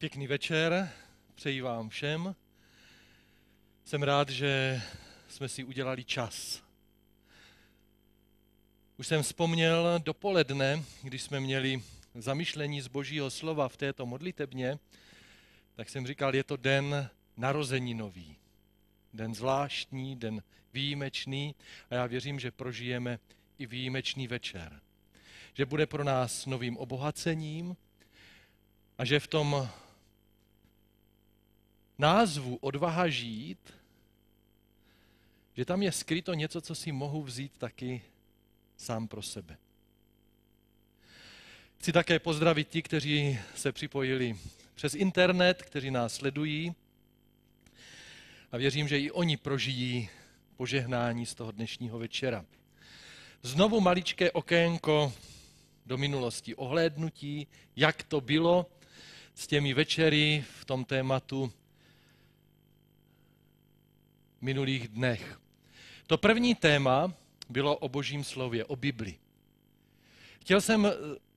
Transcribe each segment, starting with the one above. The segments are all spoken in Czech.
Pěkný večer, přeji vám všem. Jsem rád, že jsme si udělali čas. Už jsem vzpomněl dopoledne, když jsme měli zamyšlení z Božího slova v této modlitebně, tak jsem říkal, je to den nový, Den zvláštní, den výjimečný a já věřím, že prožijeme i výjimečný večer. Že bude pro nás novým obohacením a že v tom názvu Odvaha žít, že tam je skryto něco, co si mohu vzít taky sám pro sebe. Chci také pozdravit ti, kteří se připojili přes internet, kteří nás sledují. A věřím, že i oni prožijí požehnání z toho dnešního večera. Znovu maličké okénko do minulosti, ohlédnutí, jak to bylo s těmi večery v tom tématu minulých dnech. To první téma bylo o božím slově, o Bibli. Chtěl jsem eh,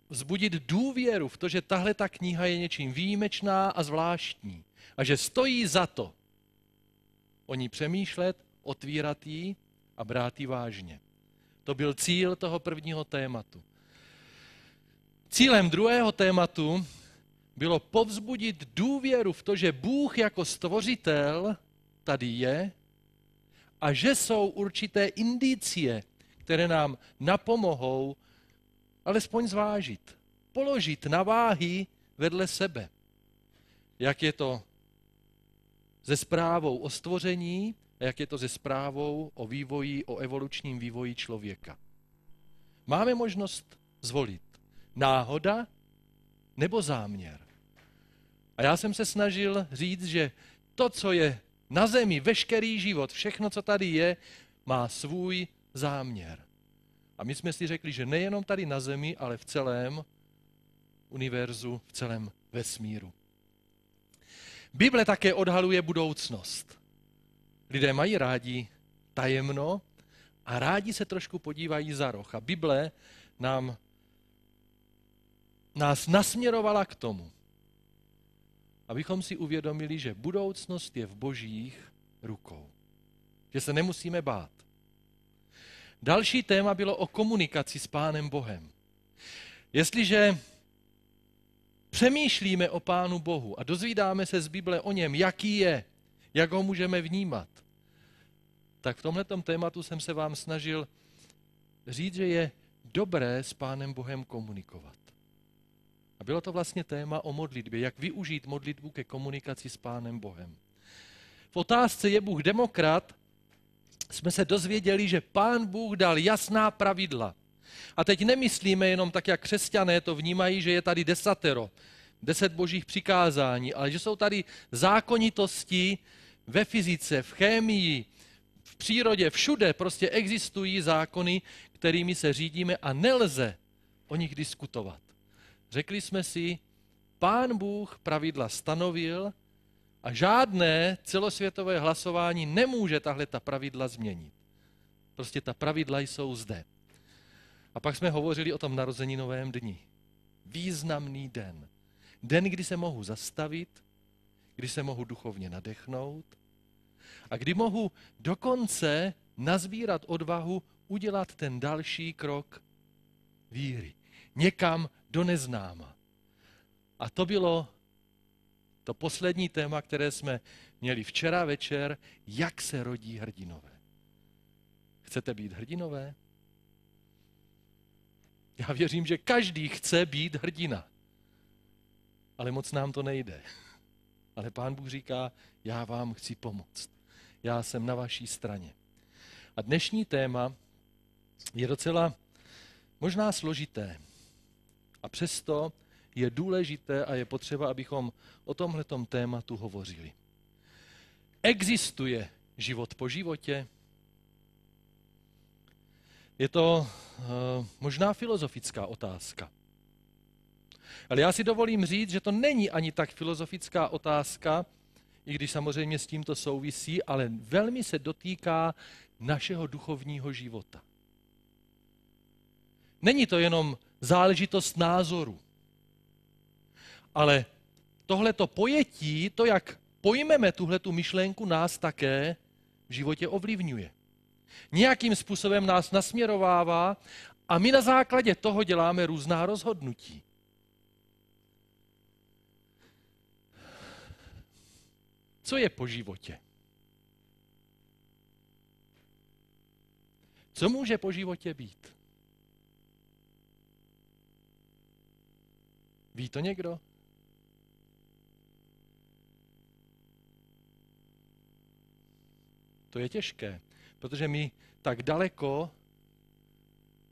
vzbudit důvěru v to, že tahle ta kniha je něčím výjimečná a zvláštní a že stojí za to o ní přemýšlet, otvírat ji a brát ji vážně. To byl cíl toho prvního tématu. Cílem druhého tématu bylo povzbudit důvěru v to, že Bůh jako stvořitel tady je a že jsou určité indicie, které nám napomohou alespoň zvážit, položit na váhy vedle sebe. Jak je to se zprávou o stvoření a jak je to se zprávou o vývoji, o evolučním vývoji člověka. Máme možnost zvolit náhoda nebo záměr. A já jsem se snažil říct, že to, co je na zemi, veškerý život, všechno, co tady je, má svůj záměr. A my jsme si řekli, že nejenom tady na zemi, ale v celém univerzu, v celém vesmíru. Bible také odhaluje budoucnost. Lidé mají rádi tajemno a rádi se trošku podívají za roh. A Bible nám, nás nasměrovala k tomu, abychom si uvědomili, že budoucnost je v božích rukou. Že se nemusíme bát. Další téma bylo o komunikaci s Pánem Bohem. Jestliže přemýšlíme o Pánu Bohu a dozvídáme se z Bible o něm, jaký je, jak ho můžeme vnímat, tak v tomto tématu jsem se vám snažil říct, že je dobré s Pánem Bohem komunikovat. A bylo to vlastně téma o modlitbě, jak využít modlitbu ke komunikaci s Pánem Bohem. V otázce je Bůh demokrat, jsme se dozvěděli, že Pán Bůh dal jasná pravidla. A teď nemyslíme jenom tak, jak křesťané to vnímají, že je tady desatero, deset božích přikázání, ale že jsou tady zákonitosti ve fyzice, v chemii, v přírodě, všude prostě existují zákony, kterými se řídíme a nelze o nich diskutovat. Řekli jsme si, pán Bůh pravidla stanovil a žádné celosvětové hlasování nemůže tahle ta pravidla změnit. Prostě ta pravidla jsou zde. A pak jsme hovořili o tom novém dni. Významný den. Den, kdy se mohu zastavit, kdy se mohu duchovně nadechnout a kdy mohu dokonce nazbírat odvahu udělat ten další krok víry někam do neznáma. A to bylo to poslední téma, které jsme měli včera večer, jak se rodí hrdinové. Chcete být hrdinové? Já věřím, že každý chce být hrdina. Ale moc nám to nejde. Ale pán Bůh říká, já vám chci pomoct. Já jsem na vaší straně. A dnešní téma je docela možná složité. A přesto je důležité a je potřeba, abychom o tomhle tématu hovořili. Existuje život po životě? Je to uh, možná filozofická otázka. Ale já si dovolím říct, že to není ani tak filozofická otázka, i když samozřejmě s tím to souvisí, ale velmi se dotýká našeho duchovního života. Není to jenom záležitost názoru. Ale tohleto pojetí, to, jak pojmeme tuhletu myšlenku, nás také v životě ovlivňuje. Nějakým způsobem nás nasměrovává a my na základě toho děláme různá rozhodnutí. Co je po životě? Co může po životě být? Ví to někdo? To je těžké, protože my tak daleko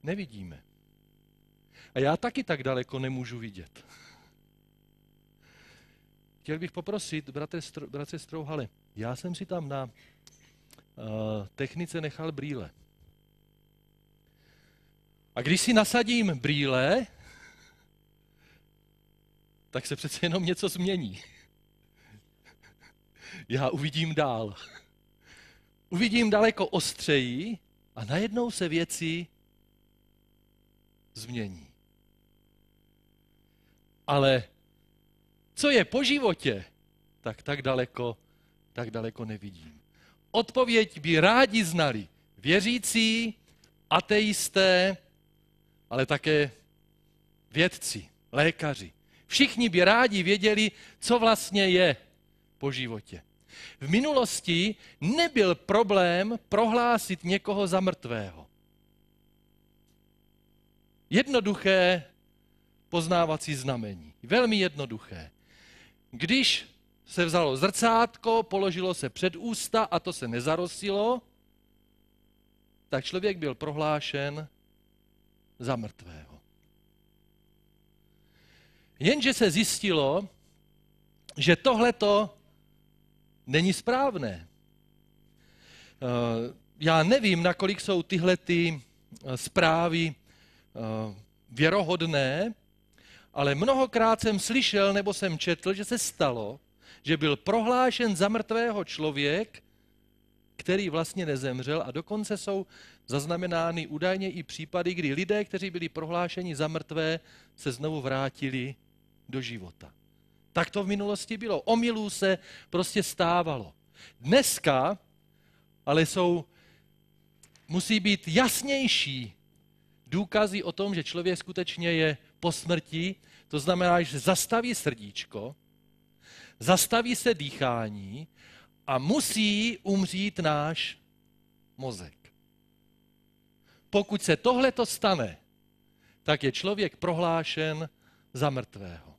nevidíme. A já taky tak daleko nemůžu vidět. Chtěl bych poprosit, bratře, Strouhale, já jsem si tam na uh, technice nechal brýle. A když si nasadím brýle, tak se přece jenom něco změní. Já uvidím dál. Uvidím daleko ostřejí a najednou se věci změní. Ale co je po životě, tak tak daleko, tak daleko nevidím. Odpověď by rádi znali věřící, ateisté, ale také vědci, lékaři, Všichni by rádi věděli, co vlastně je po životě. V minulosti nebyl problém prohlásit někoho za mrtvého. Jednoduché poznávací znamení. Velmi jednoduché. Když se vzalo zrcátko, položilo se před ústa a to se nezarosilo, tak člověk byl prohlášen za mrtvého. Jenže se zjistilo, že tohleto není správné. Eh, já nevím, nakolik jsou tyhle ty eh, zprávy eh, věrohodné, ale mnohokrát jsem slyšel nebo jsem četl, že se stalo, že byl prohlášen za mrtvého člověk, který vlastně nezemřel a dokonce jsou zaznamenány údajně i případy, kdy lidé, kteří byli prohlášeni za mrtvé, se znovu vrátili do života. Tak to v minulosti bylo. Omilů se prostě stávalo. Dneska ale jsou, musí být jasnější důkazy o tom, že člověk skutečně je po smrti. To znamená, že zastaví srdíčko, zastaví se dýchání a musí umřít náš mozek. Pokud se tohle to stane, tak je člověk prohlášen za mrtvého.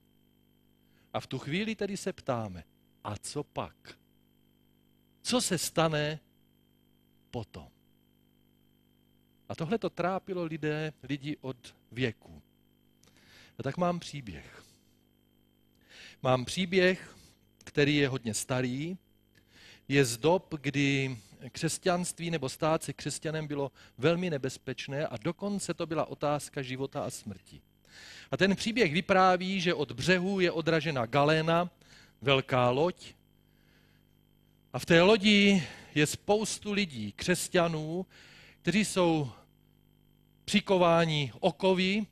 A v tu chvíli tedy se ptáme, a co pak? Co se stane potom? A tohle to trápilo lidé, lidi od věku. A tak mám příběh. Mám příběh, který je hodně starý, je z dob, kdy křesťanství nebo stát se křesťanem bylo velmi nebezpečné a dokonce to byla otázka života a smrti. A ten příběh vypráví, že od břehu je odražena galéna, velká loď. A v té lodi je spoustu lidí, křesťanů, kteří jsou přikováni okovy.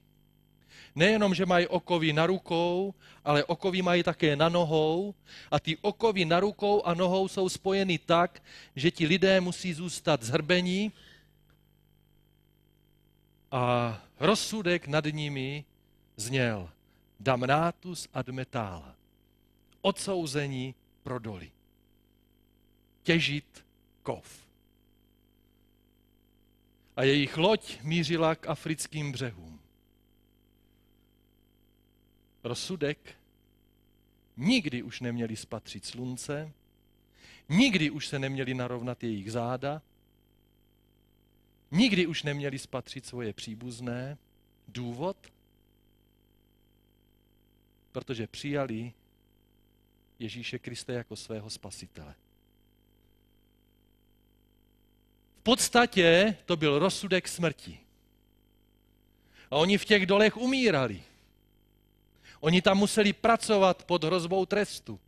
Nejenom, že mají okovy na rukou, ale okovy mají také na nohou. A ty okovy na rukou a nohou jsou spojeny tak, že ti lidé musí zůstat zhrbení a rozsudek nad nimi zněl damnatus ad metála, odsouzení pro doly, těžit kov. A jejich loď mířila k africkým břehům. Rozsudek nikdy už neměli spatřit slunce, nikdy už se neměli narovnat jejich záda, nikdy už neměli spatřit svoje příbuzné. Důvod? protože přijali Ježíše Krista jako svého spasitele. V podstatě to byl rozsudek smrti. A oni v těch dolech umírali. Oni tam museli pracovat pod hrozbou trestu.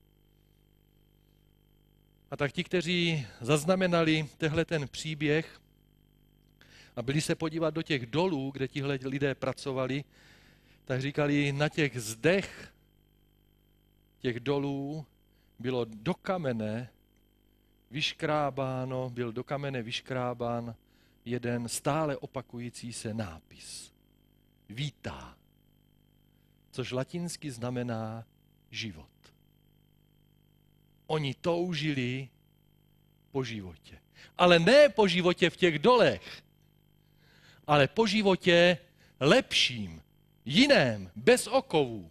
A tak ti, kteří zaznamenali tehle ten příběh a byli se podívat do těch dolů, kde tihle lidé pracovali, tak říkali, na těch zdech těch dolů bylo do kamene vyškrábáno, byl do kamene vyškrábán jeden stále opakující se nápis. Vítá, což latinsky znamená život. Oni toužili po životě. Ale ne po životě v těch dolech, ale po životě lepším, jiném, bez okovů.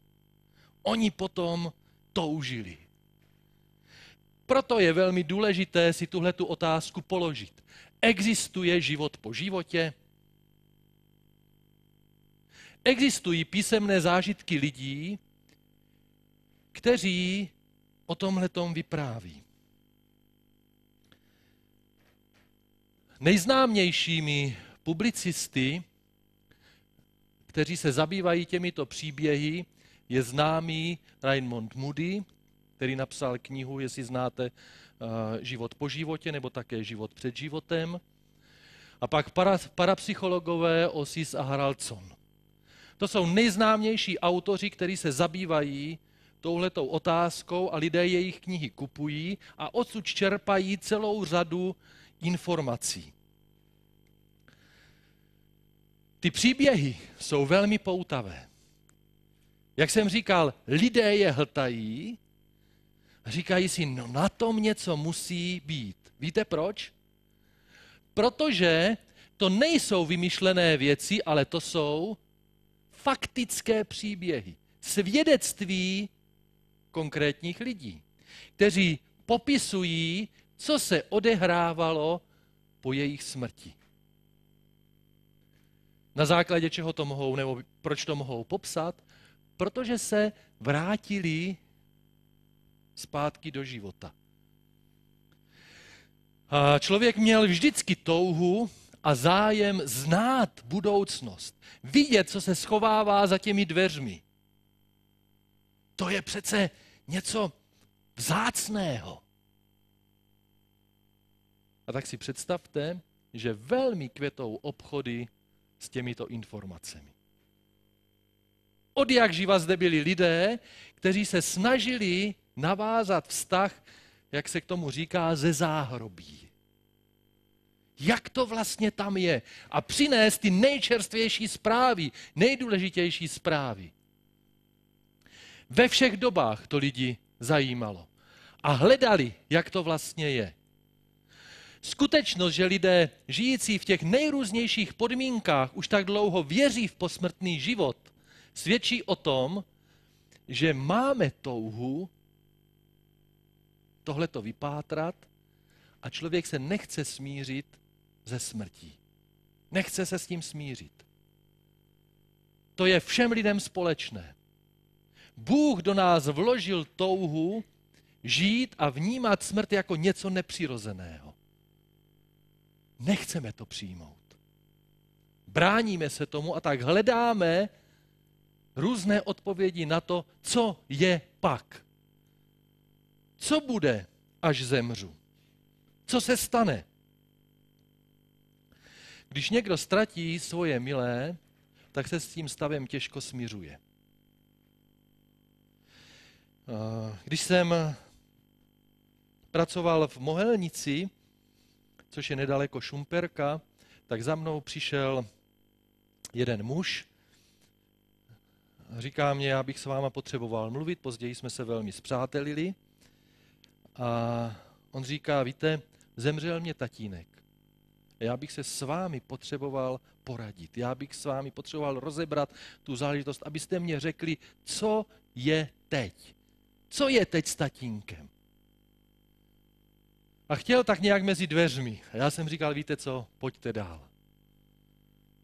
Oni potom toužili. Proto je velmi důležité si tuhle tu otázku položit. Existuje život po životě? Existují písemné zážitky lidí, kteří o tomhle tom vypráví. Nejznámějšími publicisty, kteří se zabývají těmito příběhy, je známý Raymond Moody, který napsal knihu, jestli znáte, eh, Život po životě nebo také Život před životem. A pak para, parapsychologové Osis a Haraldson. To jsou nejznámější autoři, kteří se zabývají touhletou otázkou a lidé jejich knihy kupují a odsud čerpají celou řadu informací. Ty příběhy jsou velmi poutavé. Jak jsem říkal, lidé je hltají, říkají si, no na tom něco musí být. Víte proč? Protože to nejsou vymyšlené věci, ale to jsou faktické příběhy. Svědectví konkrétních lidí, kteří popisují, co se odehrávalo po jejich smrti. Na základě čeho to mohou, nebo proč to mohou popsat? protože se vrátili zpátky do života. Člověk měl vždycky touhu a zájem znát budoucnost, vidět, co se schovává za těmi dveřmi. To je přece něco vzácného. A tak si představte, že velmi květou obchody s těmito informacemi. Od jak živa zde byli lidé, kteří se snažili navázat vztah, jak se k tomu říká, ze záhrobí. Jak to vlastně tam je? A přinést ty nejčerstvější zprávy, nejdůležitější zprávy. Ve všech dobách to lidi zajímalo. A hledali, jak to vlastně je. Skutečnost, že lidé žijící v těch nejrůznějších podmínkách už tak dlouho věří v posmrtný život, svědčí o tom, že máme touhu tohleto vypátrat a člověk se nechce smířit ze smrtí. Nechce se s tím smířit. To je všem lidem společné. Bůh do nás vložil touhu žít a vnímat smrt jako něco nepřirozeného. Nechceme to přijmout. Bráníme se tomu a tak hledáme různé odpovědi na to, co je pak. Co bude, až zemřu? Co se stane? Když někdo ztratí svoje milé, tak se s tím stavem těžko smířuje. Když jsem pracoval v Mohelnici, což je nedaleko Šumperka, tak za mnou přišel jeden muž, říká mě, já bych s váma potřeboval mluvit, později jsme se velmi zpřátelili. A on říká, víte, zemřel mě tatínek. Já bych se s vámi potřeboval poradit. Já bych s vámi potřeboval rozebrat tu záležitost, abyste mě řekli, co je teď. Co je teď s tatínkem? A chtěl tak nějak mezi dveřmi. A já jsem říkal, víte co, pojďte dál.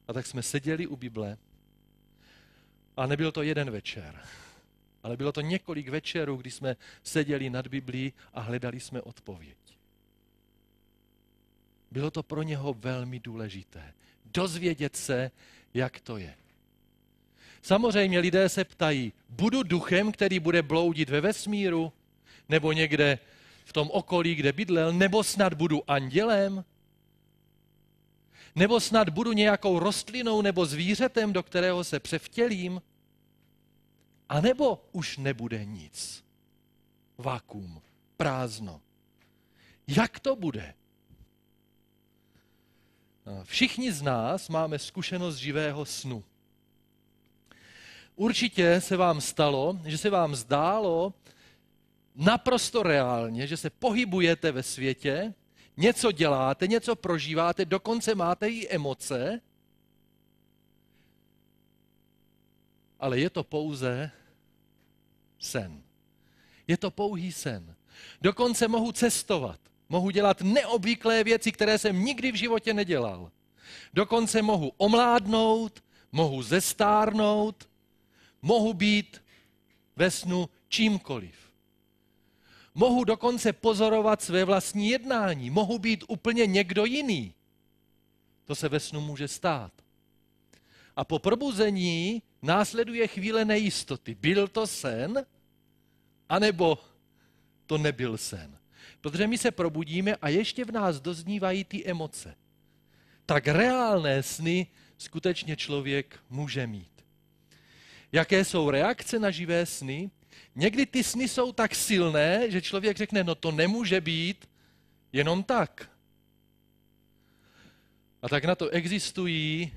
A tak jsme seděli u Bible a nebyl to jeden večer, ale bylo to několik večerů, kdy jsme seděli nad Biblí a hledali jsme odpověď. Bylo to pro něho velmi důležité. Dozvědět se, jak to je. Samozřejmě lidé se ptají, budu duchem, který bude bloudit ve vesmíru, nebo někde v tom okolí, kde bydlel, nebo snad budu andělem, nebo snad budu nějakou rostlinou nebo zvířetem, do kterého se převtělím? A nebo už nebude nic? Vakuum, prázdno. Jak to bude? Všichni z nás máme zkušenost živého snu. Určitě se vám stalo, že se vám zdálo naprosto reálně, že se pohybujete ve světě, něco děláte, něco prožíváte, dokonce máte i emoce, ale je to pouze sen. Je to pouhý sen. Dokonce mohu cestovat, mohu dělat neobvyklé věci, které jsem nikdy v životě nedělal. Dokonce mohu omládnout, mohu zestárnout, mohu být ve snu čímkoliv. Mohu dokonce pozorovat své vlastní jednání. Mohu být úplně někdo jiný. To se ve snu může stát. A po probuzení následuje chvíle nejistoty. Byl to sen, anebo to nebyl sen. Protože my se probudíme a ještě v nás doznívají ty emoce. Tak reálné sny skutečně člověk může mít. Jaké jsou reakce na živé sny? Někdy ty sny jsou tak silné, že člověk řekne, no to nemůže být jenom tak. A tak na to existují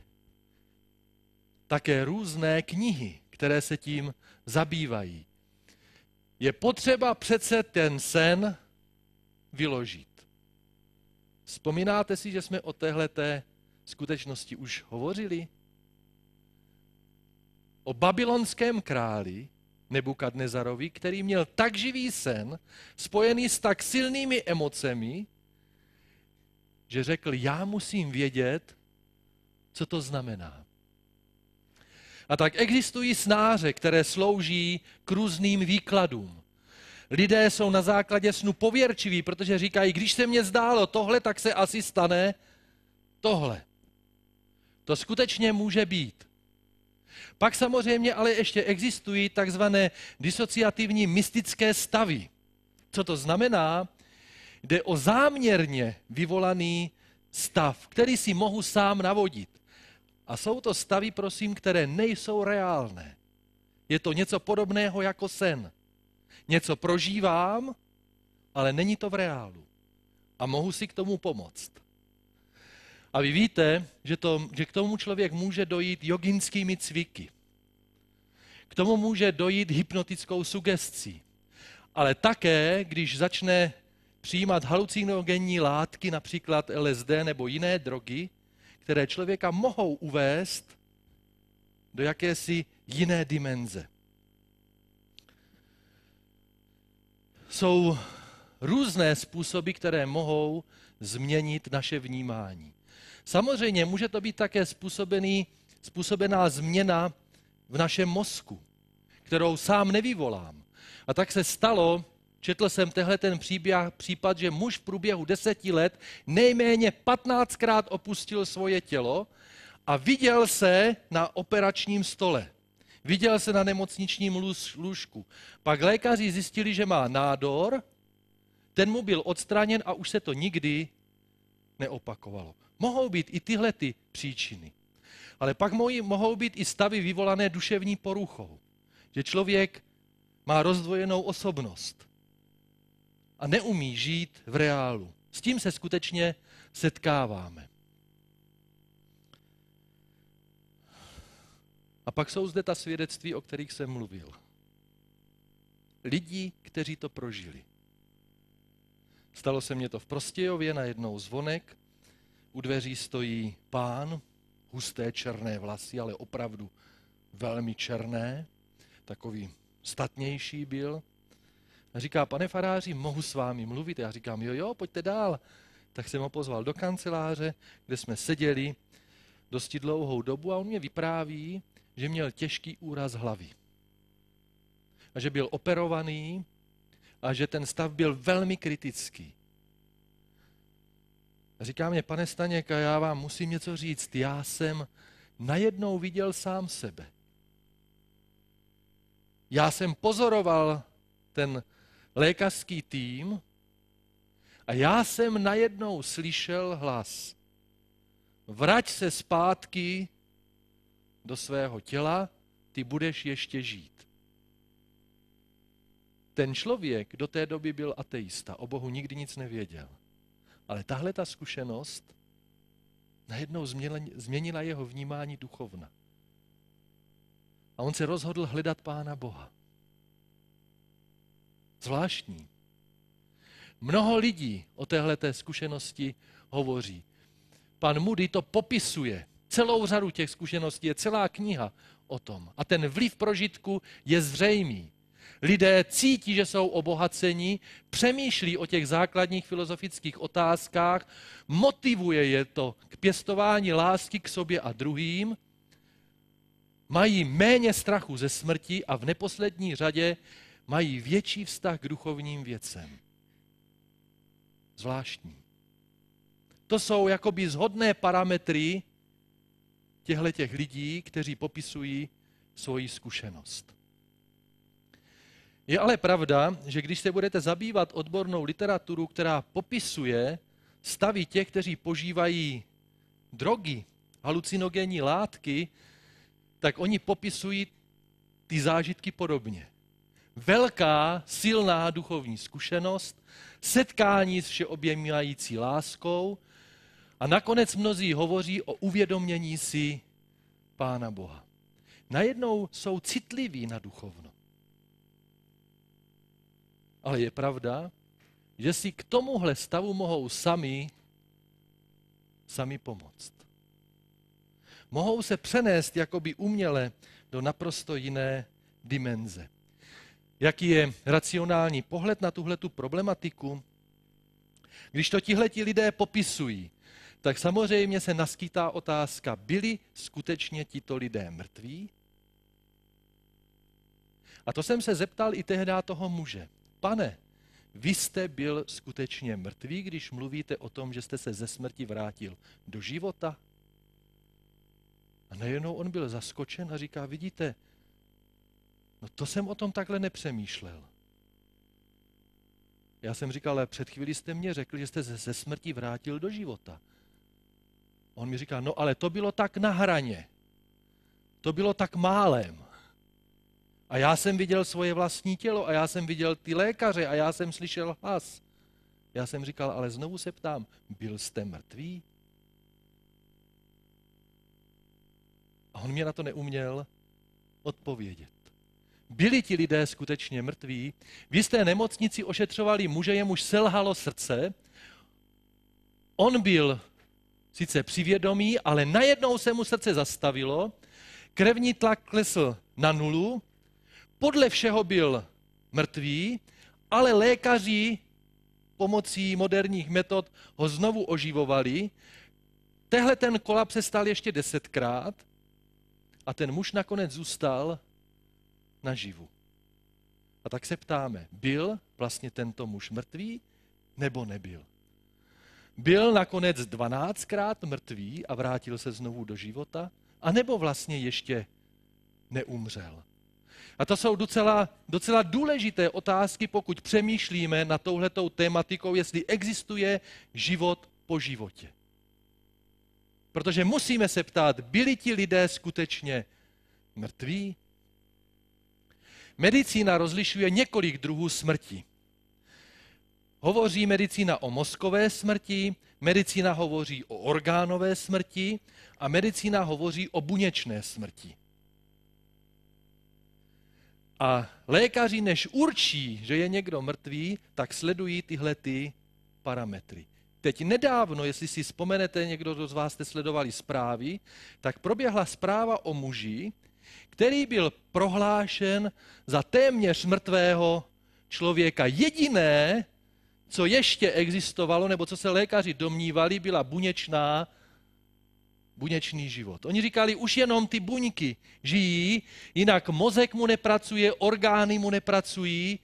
také různé knihy, které se tím zabývají. Je potřeba přece ten sen vyložit. Vzpomínáte si, že jsme o téhle skutečnosti už hovořili? O babylonském králi, Nebukadnezarovi, který měl tak živý sen, spojený s tak silnými emocemi, že řekl, já musím vědět, co to znamená. A tak existují snáře, které slouží k různým výkladům. Lidé jsou na základě snu pověrčiví, protože říkají, když se mně zdálo tohle, tak se asi stane tohle. To skutečně může být. Pak samozřejmě ale ještě existují takzvané disociativní mystické stavy. Co to znamená? Jde o záměrně vyvolaný stav, který si mohu sám navodit. A jsou to stavy, prosím, které nejsou reálné. Je to něco podobného jako sen. Něco prožívám, ale není to v reálu. A mohu si k tomu pomoct. A vy víte, že, to, že k tomu člověk může dojít joginskými cviky. K tomu může dojít hypnotickou sugestí. Ale také, když začne přijímat halucinogenní látky, například LSD nebo jiné drogy, které člověka mohou uvést do jakési jiné dimenze. Jsou různé způsoby, které mohou změnit naše vnímání. Samozřejmě může to být také způsobený, způsobená změna v našem mozku, kterou sám nevyvolám. A tak se stalo, četl jsem tehle ten příběh, případ, že muž v průběhu deseti let nejméně patnáctkrát opustil svoje tělo a viděl se na operačním stole. Viděl se na nemocničním lůžku. Pak lékaři zjistili, že má nádor, ten mu byl odstraněn a už se to nikdy neopakovalo. Mohou být i tyhle ty příčiny. Ale pak mohou být i stavy vyvolané duševní poruchou. Že člověk má rozdvojenou osobnost a neumí žít v reálu. S tím se skutečně setkáváme. A pak jsou zde ta svědectví, o kterých jsem mluvil. Lidi, kteří to prožili. Stalo se mě to v Prostějově, najednou zvonek, u dveří stojí pán, husté černé vlasy, ale opravdu velmi černé, takový statnější byl. A říká, pane faráři, mohu s vámi mluvit? Já říkám, jo, jo, pojďte dál. Tak jsem ho pozval do kanceláře, kde jsme seděli dosti dlouhou dobu a on mě vypráví, že měl těžký úraz hlavy. A že byl operovaný a že ten stav byl velmi kritický. A říká mě, pane Staněk, a já vám musím něco říct. Já jsem najednou viděl sám sebe. Já jsem pozoroval ten lékařský tým a já jsem najednou slyšel hlas. Vrať se zpátky do svého těla, ty budeš ještě žít. Ten člověk do té doby byl ateista, o Bohu nikdy nic nevěděl. Ale tahle ta zkušenost najednou změnila jeho vnímání duchovna. A on se rozhodl hledat Pána Boha. Zvláštní. Mnoho lidí o téhle té zkušenosti hovoří. Pan Moody to popisuje. Celou řadu těch zkušeností je celá kniha o tom. A ten vliv prožitku je zřejmý lidé cítí, že jsou obohaceni, přemýšlí o těch základních filozofických otázkách, motivuje je to k pěstování lásky k sobě a druhým, mají méně strachu ze smrti a v neposlední řadě mají větší vztah k duchovním věcem. Zvláštní. To jsou jakoby zhodné parametry těchto těch lidí, kteří popisují svoji zkušenost. Je ale pravda, že když se budete zabývat odbornou literaturu, která popisuje stavy těch, kteří požívají drogy, halucinogenní látky, tak oni popisují ty zážitky podobně. Velká, silná duchovní zkušenost, setkání s všeobjemňující láskou a nakonec mnozí hovoří o uvědomění si Pána Boha. Najednou jsou citliví na duchovnost ale je pravda, že si k tomuhle stavu mohou sami, sami pomoct. Mohou se přenést jakoby uměle do naprosto jiné dimenze. Jaký je racionální pohled na tuhle tu problematiku? Když to tihleti lidé popisují, tak samozřejmě se naskýtá otázka, byli skutečně tito lidé mrtví? A to jsem se zeptal i tehdy toho muže pane, vy jste byl skutečně mrtvý, když mluvíte o tom, že jste se ze smrti vrátil do života? A najednou on byl zaskočen a říká, vidíte, no to jsem o tom takhle nepřemýšlel. Já jsem říkal, ale před chvíli jste mě řekl, že jste se ze smrti vrátil do života. On mi říká, no ale to bylo tak na hraně. To bylo tak málem. A já jsem viděl svoje vlastní tělo a já jsem viděl ty lékaře a já jsem slyšel hlas. Já jsem říkal, ale znovu se ptám, byl jste mrtvý? A on mě na to neuměl odpovědět. Byli ti lidé skutečně mrtví? V jisté nemocnici ošetřovali muže, jemuž selhalo srdce. On byl sice přivědomý, ale najednou se mu srdce zastavilo, krevní tlak klesl na nulu podle všeho byl mrtvý, ale lékaři pomocí moderních metod ho znovu oživovali. Tehle ten kolaps se stal ještě desetkrát a ten muž nakonec zůstal naživu. A tak se ptáme, byl vlastně tento muž mrtvý nebo nebyl? Byl nakonec dvanáctkrát mrtvý a vrátil se znovu do života? A nebo vlastně ještě neumřel? A to jsou docela, docela důležité otázky, pokud přemýšlíme na touhletou tématikou, jestli existuje život po životě. Protože musíme se ptát, byli ti lidé skutečně mrtví? Medicína rozlišuje několik druhů smrti. Hovoří medicína o mozkové smrti, medicína hovoří o orgánové smrti a medicína hovoří o buněčné smrti. A lékaři, než určí, že je někdo mrtvý, tak sledují tyhle ty parametry. Teď nedávno, jestli si vzpomenete, někdo z vás jste sledovali zprávy, tak proběhla zpráva o muži, který byl prohlášen za téměř mrtvého člověka. Jediné, co ještě existovalo, nebo co se lékaři domnívali, byla buněčná buněčný život. Oni říkali, už jenom ty buňky žijí, jinak mozek mu nepracuje, orgány mu nepracují.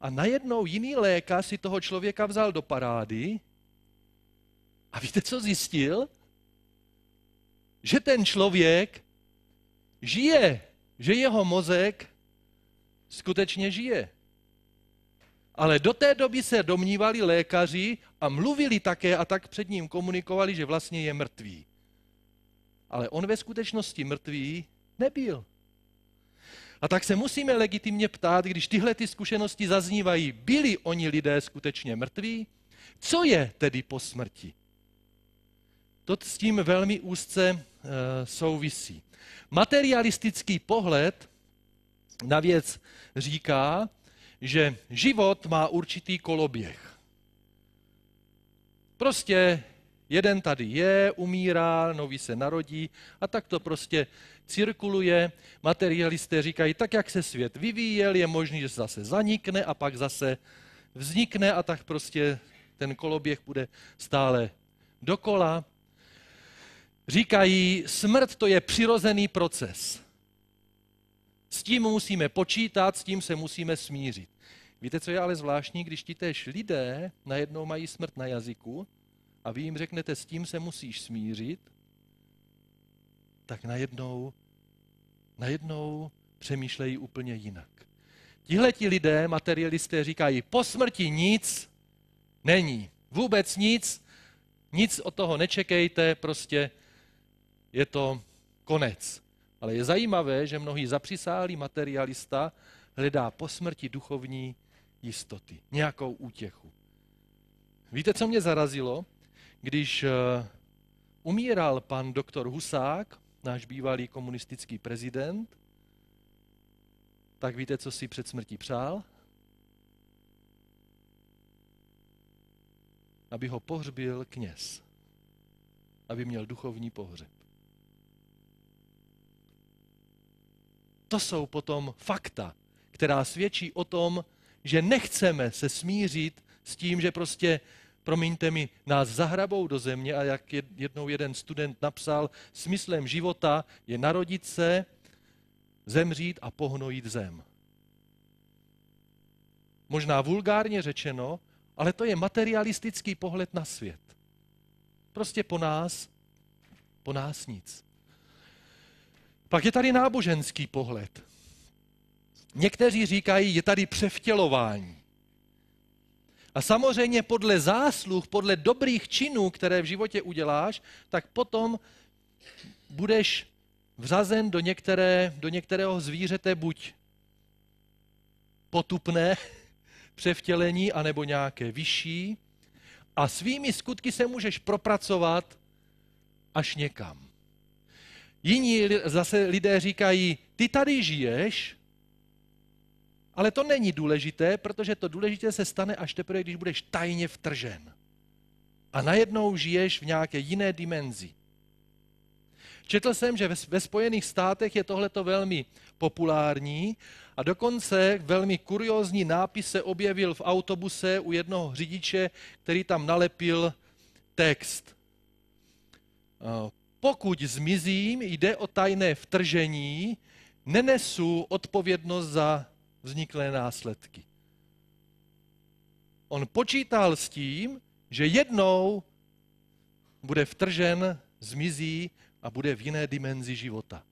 A najednou jiný lékař si toho člověka vzal do parády a víte, co zjistil? Že ten člověk žije, že jeho mozek skutečně žije. Ale do té doby se domnívali lékaři a mluvili také a tak před ním komunikovali, že vlastně je mrtvý. Ale on ve skutečnosti mrtvý nebyl. A tak se musíme legitimně ptát, když tyhle ty zkušenosti zaznívají, byli oni lidé skutečně mrtví? Co je tedy po smrti? To s tím velmi úzce eh, souvisí. Materialistický pohled na věc říká, že život má určitý koloběh. Prostě jeden tady je, umírá, nový se narodí a tak to prostě cirkuluje. Materialisté říkají, tak jak se svět vyvíjel, je možný, že zase zanikne a pak zase vznikne a tak prostě ten koloběh bude stále dokola. Říkají, smrt to je přirozený proces. S tím musíme počítat, s tím se musíme smířit. Víte, co je ale zvláštní, když ti též lidé najednou mají smrt na jazyku a vy jim řeknete, s tím se musíš smířit, tak najednou, najednou přemýšlejí úplně jinak. ti lidé, materialisté, říkají, po smrti nic není. Vůbec nic, nic od toho nečekejte, prostě je to konec. Ale je zajímavé, že mnohý zapřisálý materialista hledá po smrti duchovní jistoty, nějakou útěchu. Víte, co mě zarazilo? Když eh, umíral pan doktor Husák, náš bývalý komunistický prezident, tak víte, co si před smrtí přál? Aby ho pohřbil kněz. Aby měl duchovní pohřeb. To jsou potom fakta, která svědčí o tom, že nechceme se smířit s tím, že prostě, promiňte mi, nás zahrabou do země a jak jednou jeden student napsal, smyslem života je narodit se, zemřít a pohnojit zem. Možná vulgárně řečeno, ale to je materialistický pohled na svět. Prostě po nás, po nás nic. Pak je tady náboženský pohled. Někteří říkají, je tady převtělování. A samozřejmě podle zásluh, podle dobrých činů, které v životě uděláš, tak potom budeš vřazen do, některé, do některého zvířete buď potupné převtělení, anebo nějaké vyšší. A svými skutky se můžeš propracovat až někam. Jiní zase lidé říkají, ty tady žiješ, ale to není důležité, protože to důležité se stane až teprve, když budeš tajně vtržen. A najednou žiješ v nějaké jiné dimenzi. Četl jsem, že ve Spojených státech je tohleto velmi populární a dokonce velmi kuriózní nápis se objevil v autobuse u jednoho řidiče, který tam nalepil text. Eh, Pokud zmizím, jde o tajné vtržení, nenesu odpovědnost za vzniklé následky. On počítal s tím, že jednou bude vtržen, zmizí a bude v jiné dimenzi života.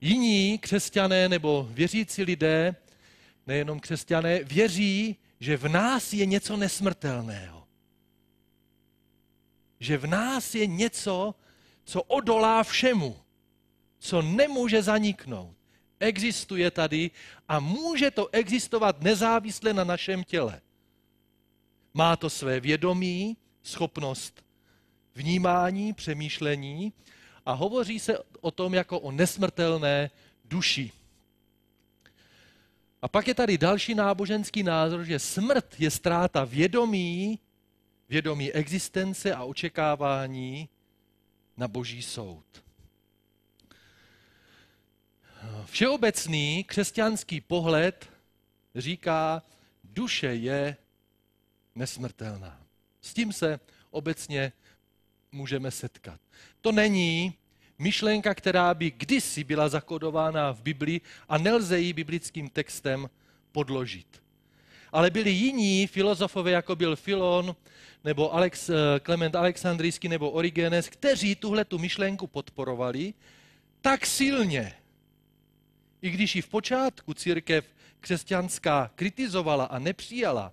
Jiní křesťané nebo věřící lidé, nejenom křesťané, věří, že v nás je něco nesmrtelného. Že v nás je něco, co odolá všemu, co nemůže zaniknout. Existuje tady a může to existovat nezávisle na našem těle. Má to své vědomí, schopnost vnímání, přemýšlení a hovoří se o tom jako o nesmrtelné duši. A pak je tady další náboženský názor, že smrt je ztráta vědomí, vědomí existence a očekávání na boží soud. Všeobecný křesťanský pohled říká, duše je nesmrtelná. S tím se obecně můžeme setkat. To není myšlenka, která by kdysi byla zakodována v Biblii a nelze ji biblickým textem podložit. Ale byli jiní filozofové, jako byl Filon, nebo Alex, eh, Klement Alexandrijský, nebo Origenes, kteří tuhle tu myšlenku podporovali tak silně, i když ji v počátku církev křesťanská kritizovala a nepřijala,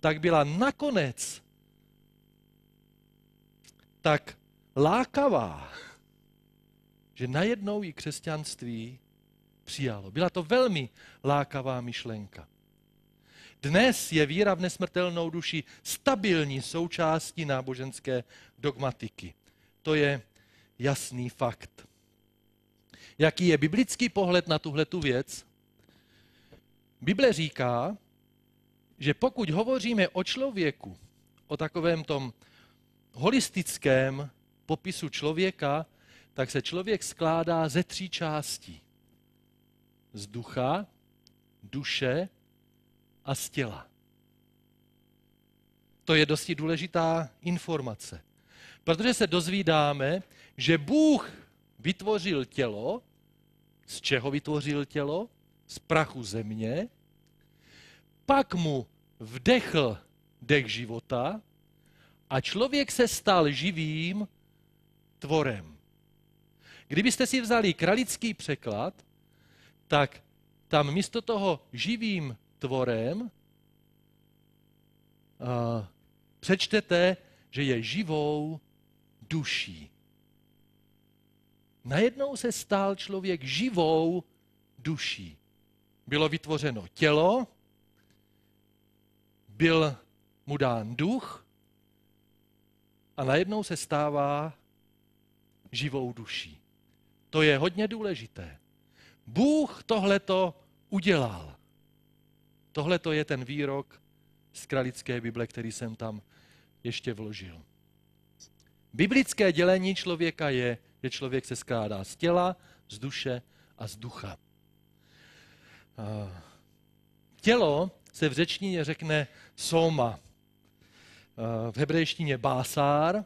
tak byla nakonec tak lákavá, že najednou ji křesťanství přijalo. Byla to velmi lákavá myšlenka. Dnes je víra v nesmrtelnou duši stabilní součástí náboženské dogmatiky. To je jasný fakt jaký je biblický pohled na tuhle tu věc, Bible říká, že pokud hovoříme o člověku, o takovém tom holistickém popisu člověka, tak se člověk skládá ze tří částí. Z ducha, duše a z těla. To je dosti důležitá informace, protože se dozvídáme, že Bůh vytvořil tělo. Z čeho vytvořil tělo? Z prachu země. Pak mu vdechl dech života a člověk se stal živým tvorem. Kdybyste si vzali kralický překlad, tak tam místo toho živým tvorem uh, přečtete, že je živou duší najednou se stál člověk živou duší. Bylo vytvořeno tělo, byl mu dán duch a najednou se stává živou duší. To je hodně důležité. Bůh tohleto udělal. Tohle to je ten výrok z kralické Bible, který jsem tam ještě vložil. Biblické dělení člověka je že člověk se skládá z těla, z duše a z ducha. Tělo se v řečtině řekne soma, v hebrejštině básár,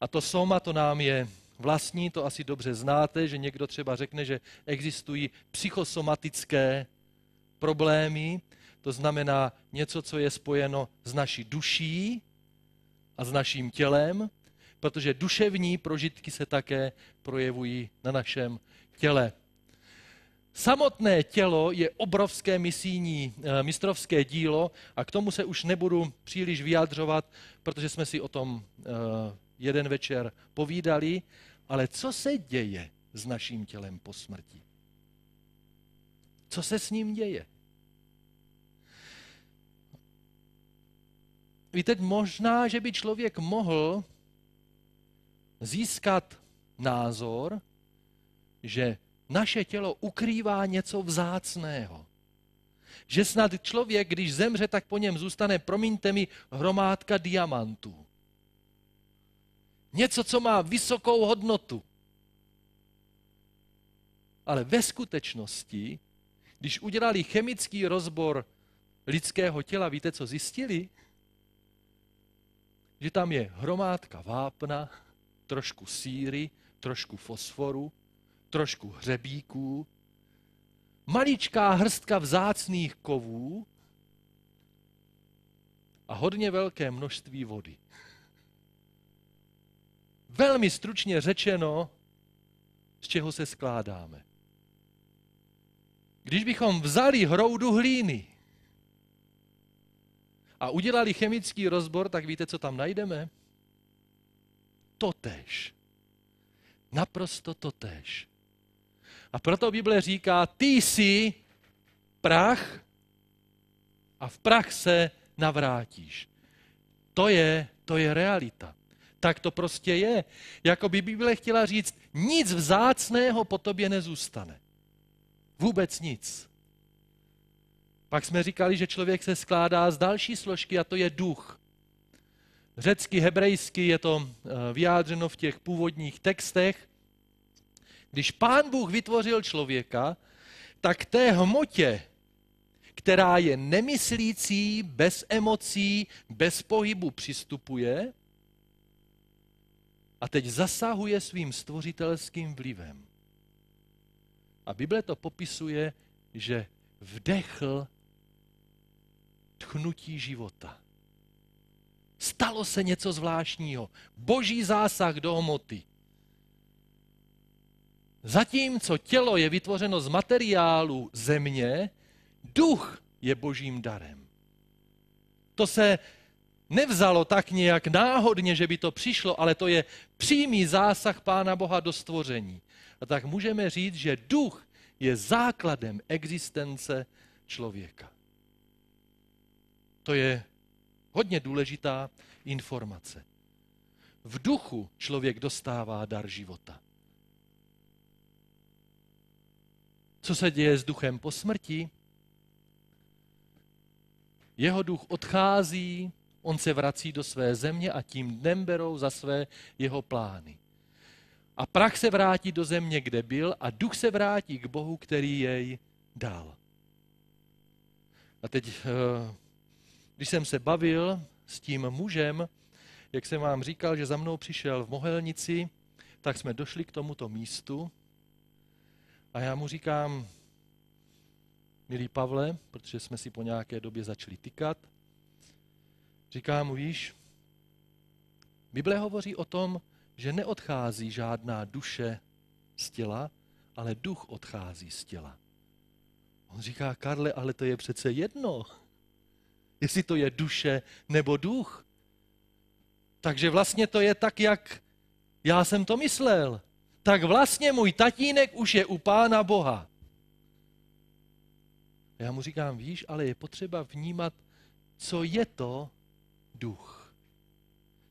a to soma to nám je vlastní, to asi dobře znáte, že někdo třeba řekne, že existují psychosomatické problémy, to znamená něco, co je spojeno s naší duší a s naším tělem, protože duševní prožitky se také projevují na našem těle. Samotné tělo je obrovské misijní eh, mistrovské dílo a k tomu se už nebudu příliš vyjadřovat, protože jsme si o tom eh, jeden večer povídali, ale co se děje s naším tělem po smrti? Co se s ním děje? Víte, možná, že by člověk mohl získat názor, že naše tělo ukrývá něco vzácného. Že snad člověk, když zemře, tak po něm zůstane, promiňte mi, hromádka diamantů. Něco, co má vysokou hodnotu. Ale ve skutečnosti, když udělali chemický rozbor lidského těla, víte, co zjistili? Že tam je hromádka vápna, trošku síry, trošku fosforu, trošku hřebíků, maličká hrstka vzácných kovů a hodně velké množství vody. Velmi stručně řečeno, z čeho se skládáme. Když bychom vzali hroudu hlíny a udělali chemický rozbor, tak víte, co tam najdeme? totéž. Naprosto totéž. A proto Bible říká, ty jsi prach a v prach se navrátíš. To je, to je realita. Tak to prostě je. Jako by Bible chtěla říct, nic vzácného po tobě nezůstane. Vůbec nic. Pak jsme říkali, že člověk se skládá z další složky a to je duch řecky, hebrejsky je to eh, vyjádřeno v těch původních textech. Když pán Bůh vytvořil člověka, tak té hmotě, která je nemyslící, bez emocí, bez pohybu přistupuje a teď zasahuje svým stvořitelským vlivem. A Bible to popisuje, že vdechl tchnutí života. Stalo se něco zvláštního. Boží zásah do hmoty. Zatímco tělo je vytvořeno z materiálu země, duch je božím darem. To se nevzalo tak nějak náhodně, že by to přišlo, ale to je přímý zásah Pána Boha do stvoření. A tak můžeme říct, že duch je základem existence člověka. To je Hodně důležitá informace. V duchu člověk dostává dar života. Co se děje s duchem po smrti? Jeho duch odchází, on se vrací do své země a tím dnem berou za své jeho plány. A prach se vrátí do země, kde byl, a duch se vrátí k Bohu, který jej dal. A teď eh, když jsem se bavil s tím mužem, jak jsem vám říkal, že za mnou přišel v Mohelnici, tak jsme došli k tomuto místu a já mu říkám, milý Pavle, protože jsme si po nějaké době začali tykat, říkám mu, víš, Bible hovoří o tom, že neodchází žádná duše z těla, ale duch odchází z těla. On říká, Karle, ale to je přece jedno jestli to je duše nebo duch. Takže vlastně to je tak, jak já jsem to myslel. Tak vlastně můj tatínek už je u Pána Boha. já mu říkám, víš, ale je potřeba vnímat, co je to duch.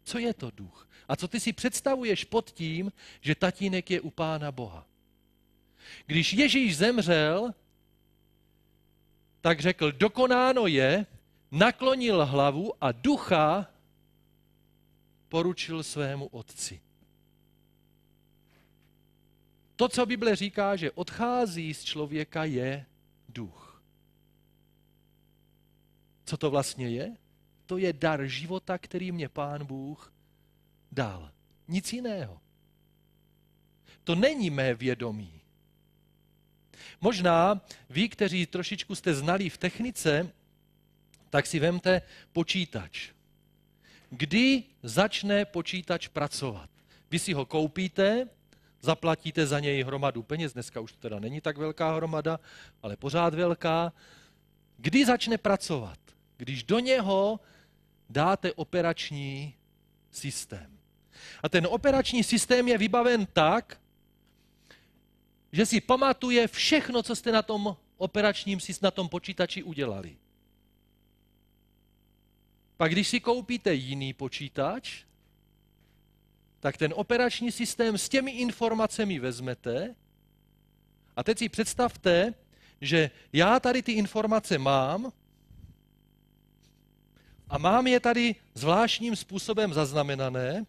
Co je to duch? A co ty si představuješ pod tím, že tatínek je u Pána Boha? Když Ježíš zemřel, tak řekl, dokonáno je, naklonil hlavu a ducha poručil svému otci. To, co Bible říká, že odchází z člověka, je duch. Co to vlastně je? To je dar života, který mě Pán Bůh dal. Nic jiného. To není mé vědomí. Možná vy, kteří trošičku jste znali v technice, tak si vemte počítač. Kdy začne počítač pracovat? Vy si ho koupíte, zaplatíte za něj hromadu peněz, dneska už to teda není tak velká hromada, ale pořád velká. Kdy začne pracovat? Když do něho dáte operační systém. A ten operační systém je vybaven tak, že si pamatuje všechno, co jste na tom operačním systému, na tom počítači udělali. Pak když si koupíte jiný počítač, tak ten operační systém s těmi informacemi vezmete. A teď si představte, že já tady ty informace mám a mám je tady zvláštním způsobem zaznamenané.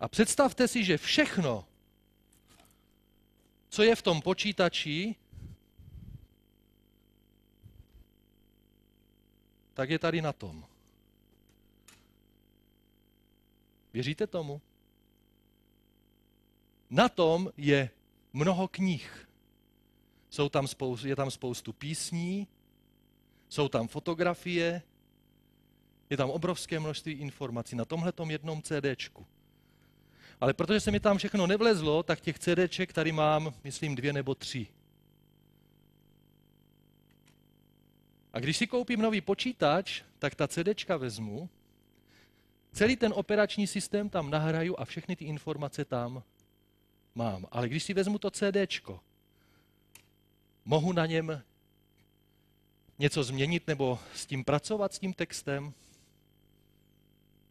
A představte si, že všechno, co je v tom počítači, tak je tady na tom. Věříte tomu? Na tom je mnoho knih. Jsou tam spoustu, je tam spoustu písní, jsou tam fotografie, je tam obrovské množství informací na tomhle jednom CDčku. Ale protože se mi tam všechno nevlezlo, tak těch CDček tady mám, myslím, dvě nebo tři. A když si koupím nový počítač, tak ta CDčka vezmu, celý ten operační systém tam nahraju a všechny ty informace tam mám. Ale když si vezmu to CDčko, mohu na něm něco změnit nebo s tím pracovat, s tím textem?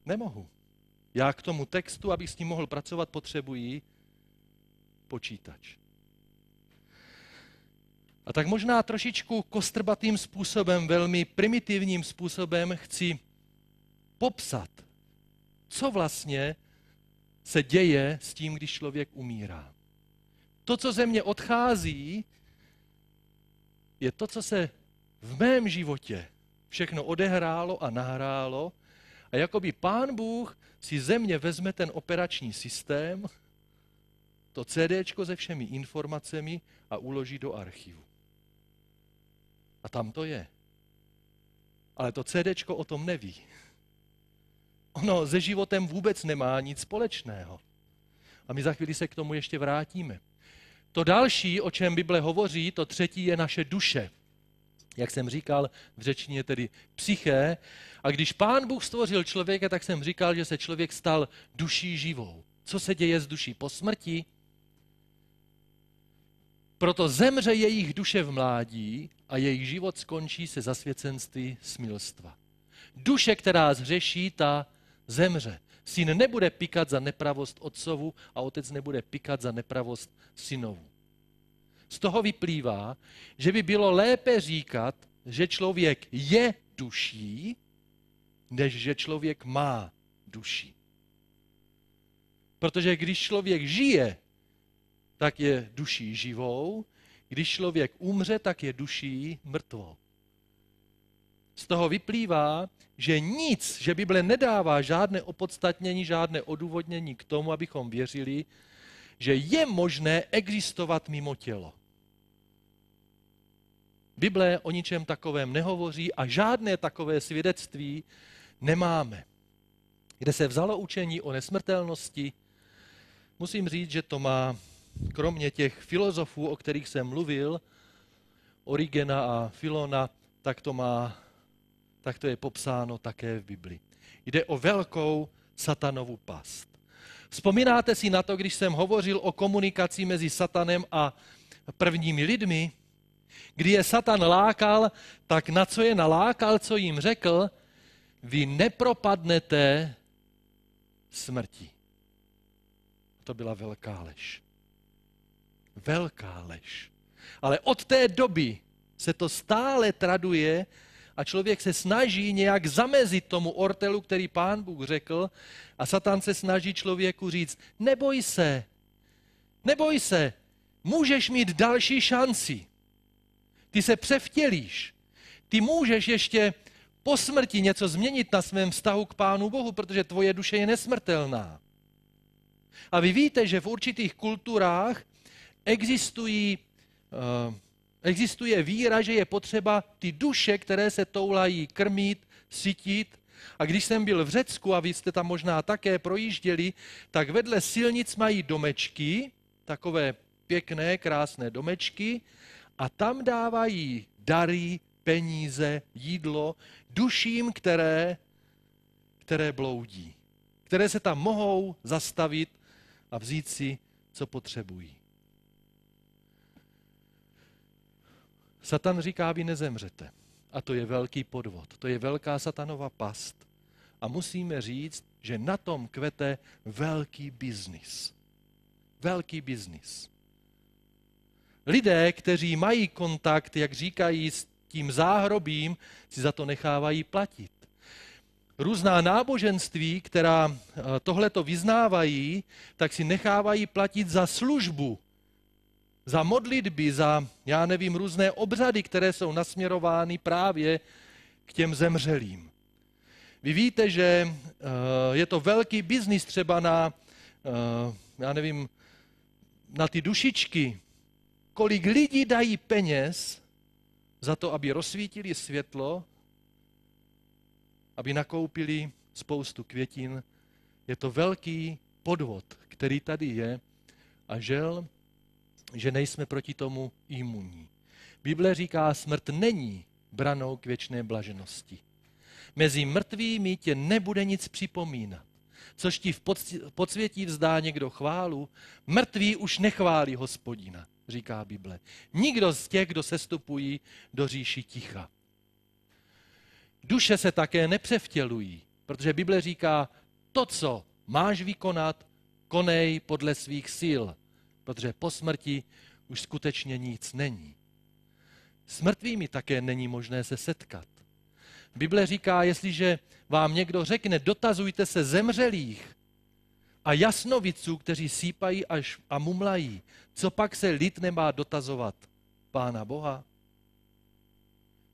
Nemohu. Já k tomu textu, abych s ním mohl pracovat, potřebuji počítač. A tak možná trošičku kostrbatým způsobem, velmi primitivním způsobem chci popsat, co vlastně se děje s tím, když člověk umírá. To, co ze mě odchází, je to, co se v mém životě všechno odehrálo a nahrálo. A jakoby pán Bůh si ze mě vezme ten operační systém, to CD se všemi informacemi a uloží do archivu. A tam to je. Ale to CDčko o tom neví. Ono se životem vůbec nemá nic společného. A my za chvíli se k tomu ještě vrátíme. To další, o čem Bible hovoří, to třetí je naše duše. Jak jsem říkal, v řečtině tedy psyché. A když pán Bůh stvořil člověka, tak jsem říkal, že se člověk stal duší živou. Co se děje s duší po smrti? Proto zemře jejich duše v mládí a jejich život skončí se zasvěcenství smilstva. Duše, která zhřeší, ta zemře. Syn nebude pikat za nepravost otcovu a otec nebude pikat za nepravost synovu. Z toho vyplývá, že by bylo lépe říkat, že člověk je duší, než že člověk má duši. Protože když člověk žije, tak je duší živou, když člověk umře, tak je duší mrtvou. Z toho vyplývá, že nic, že Bible nedává žádné opodstatnění, žádné odůvodnění k tomu, abychom věřili, že je možné existovat mimo tělo. Bible o ničem takovém nehovoří a žádné takové svědectví nemáme. Kde se vzalo učení o nesmrtelnosti, musím říct, že to má kromě těch filozofů, o kterých jsem mluvil, Origena a Filona, tak to, má, tak to je popsáno také v Bibli. Jde o velkou satanovu past. Vzpomínáte si na to, když jsem hovořil o komunikaci mezi satanem a prvními lidmi? Kdy je Satan lákal, tak na co je nalákal, co jim řekl, vy nepropadnete smrti. To byla velká lež. Velká lež. Ale od té doby se to stále traduje a člověk se snaží nějak zamezit tomu ortelu, který pán Bůh řekl a Satan se snaží člověku říct, neboj se, neboj se, můžeš mít další šanci. Ty se převtělíš. Ty můžeš ještě po smrti něco změnit na svém vztahu k Pánu Bohu, protože tvoje duše je nesmrtelná. A vy víte, že v určitých kulturách existují, eh, existuje víra, že je potřeba ty duše, které se toulají, krmit, sytit. A když jsem byl v Řecku, a vy jste tam možná také projížděli, tak vedle silnic mají domečky, takové pěkné, krásné domečky, a tam dávají dary, peníze, jídlo duším, které, které bloudí, které se tam mohou zastavit a vzít si, co potřebují. Satan říká, vy nezemřete. A to je velký podvod, to je velká satanova past. A musíme říct, že na tom kvete velký biznis. Velký biznis. Lidé, kteří mají kontakt, jak říkají, s tím záhrobím, si za to nechávají platit. Různá náboženství, která eh, tohleto vyznávají, tak si nechávají platit za službu, za modlitby, za, já nevím, různé obřady, které jsou nasměrovány právě k těm zemřelým. Vy víte, že eh, je to velký biznis třeba na, eh, já nevím, na ty dušičky. Kolik lidí dají peněz za to, aby rozsvítili světlo, aby nakoupili spoustu květin. Je to velký podvod, který tady je. A žel, že nejsme proti tomu imunní. Bible říká, smrt není branou k věčné blaženosti. Mezi mrtvými tě nebude nic připomínat, což ti v podsvětí vzdá někdo chválu. Mrtví už nechválí hospodina, říká Bible. Nikdo z těch, kdo sestupují do říši ticha. Duše se také nepřevtělují, protože Bible říká, to, co máš vykonat, konej podle svých sil – protože po smrti už skutečně nic není. S mrtvými také není možné se setkat. Bible říká, jestliže vám někdo řekne, dotazujte se zemřelých a jasnoviců, kteří sípají až a mumlají, co pak se lid nemá dotazovat Pána Boha?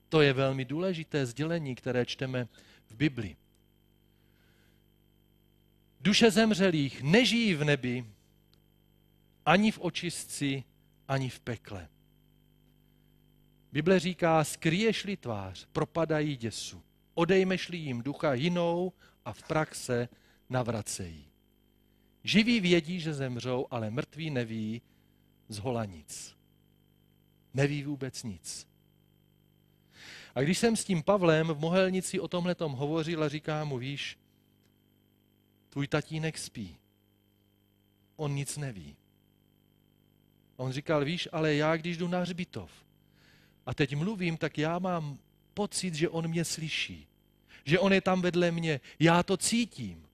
To je velmi důležité sdělení, které čteme v Biblii. Duše zemřelých nežijí v nebi, ani v očistci, ani v pekle. Bible říká, skryješ-li tvář, propadají děsu. Odejmeš-li jim ducha jinou a v praxe navracejí. Živí vědí, že zemřou, ale mrtví neví z hola nic. Neví vůbec nic. A když jsem s tím Pavlem v Mohelnici o tomhle tom hovořil a říká mu, víš, tvůj tatínek spí. On nic neví. A on říkal, víš, ale já, když jdu na hřbitov a teď mluvím, tak já mám pocit, že on mě slyší, že on je tam vedle mě, já to cítím.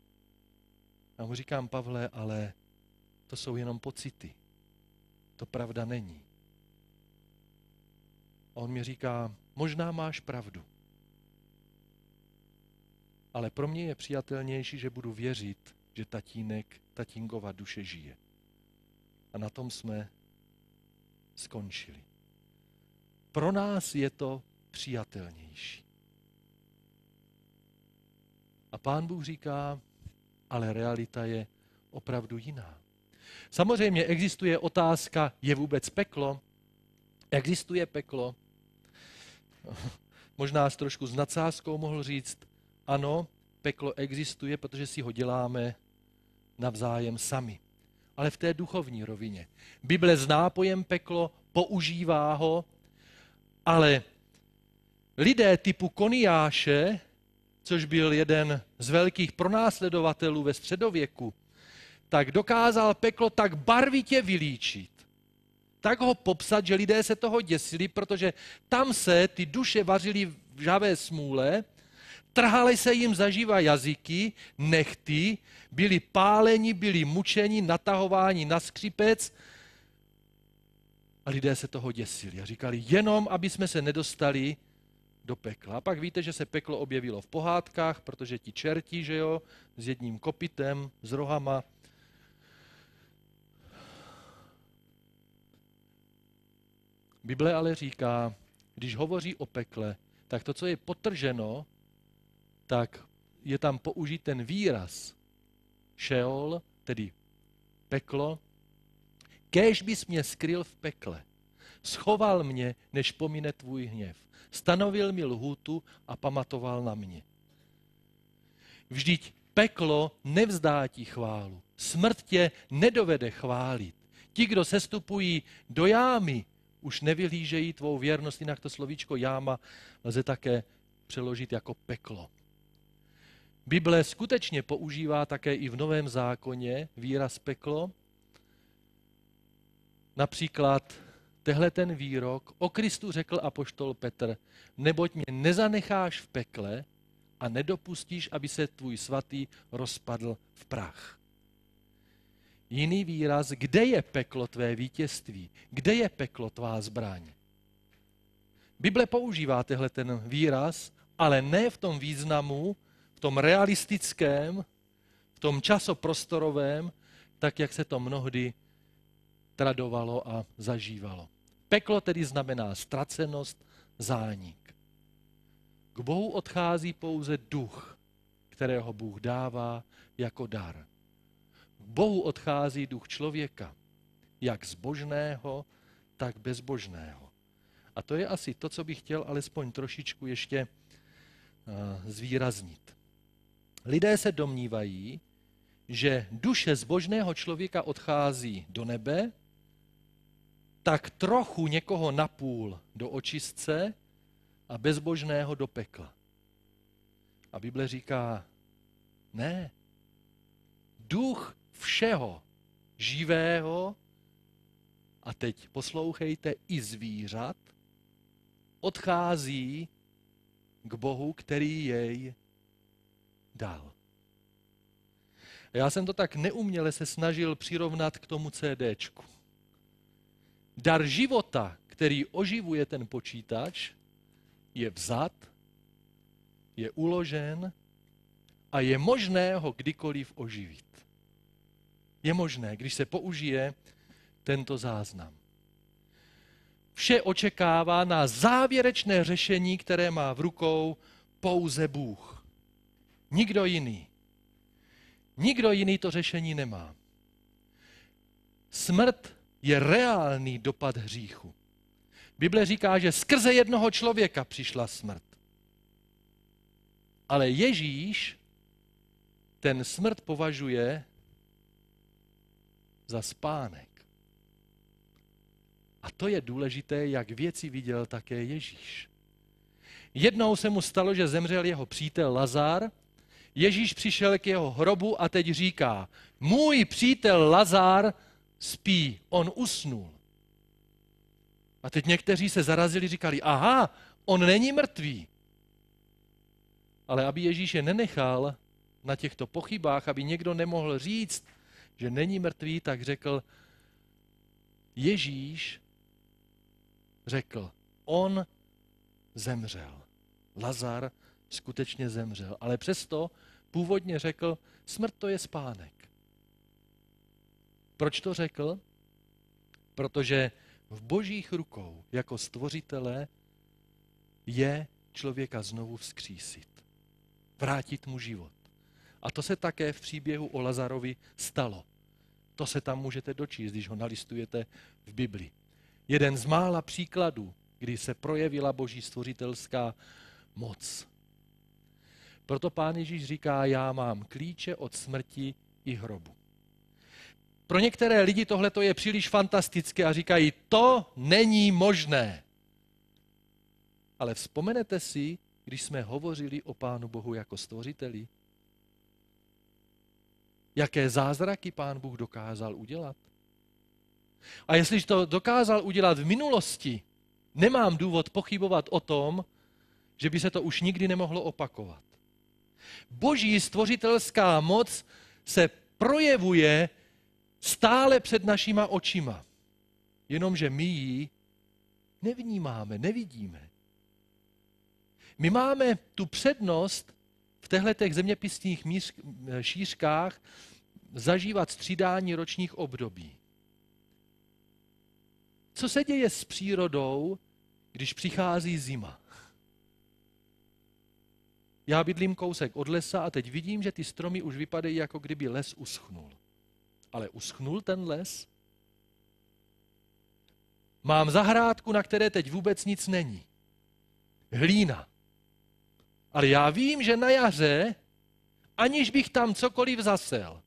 A mu říkám, Pavle, ale to jsou jenom pocity. To pravda není. A on mi říká, možná máš pravdu, ale pro mě je přijatelnější, že budu věřit, že tatínek, tatínkova duše žije. A na tom jsme skončili. Pro nás je to přijatelnější. A pán Bůh říká, ale realita je opravdu jiná. Samozřejmě existuje otázka, je vůbec peklo? Existuje peklo? Možná s trošku s nadsázkou mohl říct, ano, peklo existuje, protože si ho děláme navzájem sami ale v té duchovní rovině. Bible zná pojem peklo, používá ho, ale lidé typu Koniáše, což byl jeden z velkých pronásledovatelů ve středověku, tak dokázal peklo tak barvitě vylíčit, tak ho popsat, že lidé se toho děsili, protože tam se ty duše vařily v žavé smůle Trhali se jim zaživa jazyky, nechty, byli páleni, byli mučeni, natahováni na skřipec a lidé se toho děsili a říkali, jenom aby jsme se nedostali do pekla. A pak víte, že se peklo objevilo v pohádkách, protože ti čertí, že jo, s jedním kopitem, s rohama. Bible ale říká, když hovoří o pekle, tak to, co je potrženo, tak je tam použit ten výraz šeol, tedy peklo. Kéž bys mě skryl v pekle, schoval mě, než pomine tvůj hněv, stanovil mi lhůtu a pamatoval na mě. Vždyť peklo nevzdá ti chválu, smrt tě nedovede chválit. Ti, kdo sestupují do jámy, už nevylížejí tvou věrnost, jinak to slovíčko jáma lze také přeložit jako peklo. Bible skutečně používá také i v Novém zákoně výraz peklo. Například tehle ten výrok o Kristu řekl apoštol Petr, neboť mě nezanecháš v pekle a nedopustíš, aby se tvůj svatý rozpadl v prach. Jiný výraz, kde je peklo tvé vítězství, kde je peklo tvá zbraň. Bible používá tehle ten výraz, ale ne v tom významu, tom realistickém, v tom časoprostorovém, tak jak se to mnohdy tradovalo a zažívalo. Peklo tedy znamená ztracenost, zánik. K Bohu odchází pouze duch, kterého Bůh dává jako dar. K Bohu odchází duch člověka, jak zbožného, tak bezbožného. A to je asi to, co bych chtěl alespoň trošičku ještě eh, zvýraznit. Lidé se domnívají, že duše zbožného člověka odchází do nebe, tak trochu někoho napůl do očistce a bezbožného do pekla. A Bible říká, ne, duch všeho živého, a teď poslouchejte, i zvířat, odchází k Bohu, který jej dal. Já jsem to tak neuměle se snažil přirovnat k tomu CDčku. Dar života, který oživuje ten počítač, je vzat, je uložen a je možné ho kdykoliv oživit. Je možné, když se použije tento záznam. Vše očekává na závěrečné řešení, které má v rukou pouze Bůh. Nikdo jiný. Nikdo jiný to řešení nemá. Smrt je reálný dopad hříchu. Bible říká, že skrze jednoho člověka přišla smrt. Ale Ježíš ten smrt považuje za spánek. A to je důležité, jak věci viděl také Ježíš. Jednou se mu stalo, že zemřel jeho přítel Lazar Ježíš přišel k jeho hrobu a teď říká, můj přítel Lazár spí, on usnul. A teď někteří se zarazili, říkali, aha, on není mrtvý. Ale aby Ježíš je nenechal na těchto pochybách, aby někdo nemohl říct, že není mrtvý, tak řekl, Ježíš řekl, on zemřel. Lazar skutečně zemřel. Ale přesto původně řekl, smrt to je spánek. Proč to řekl? Protože v božích rukou jako stvořitele je člověka znovu vzkřísit. Vrátit mu život. A to se také v příběhu o Lazarovi stalo. To se tam můžete dočíst, když ho nalistujete v Bibli. Jeden z mála příkladů, kdy se projevila boží stvořitelská moc. Proto pán Ježíš říká, já mám klíče od smrti i hrobu. Pro některé lidi tohle je příliš fantastické a říkají, to není možné. Ale vzpomenete si, když jsme hovořili o Pánu Bohu jako stvořiteli, jaké zázraky Pán Bůh dokázal udělat. A jestliže to dokázal udělat v minulosti, nemám důvod pochybovat o tom, že by se to už nikdy nemohlo opakovat. Boží stvořitelská moc se projevuje stále před našima očima. Jenomže my ji nevnímáme, nevidíme. My máme tu přednost v těchto zeměpisných šířkách zažívat střídání ročních období. Co se děje s přírodou, když přichází zima? Já bydlím kousek od lesa a teď vidím, že ty stromy už vypadají, jako kdyby les uschnul. Ale uschnul ten les? Mám zahrádku, na které teď vůbec nic není. Hlína. Ale já vím, že na jaře, aniž bych tam cokoliv zasel,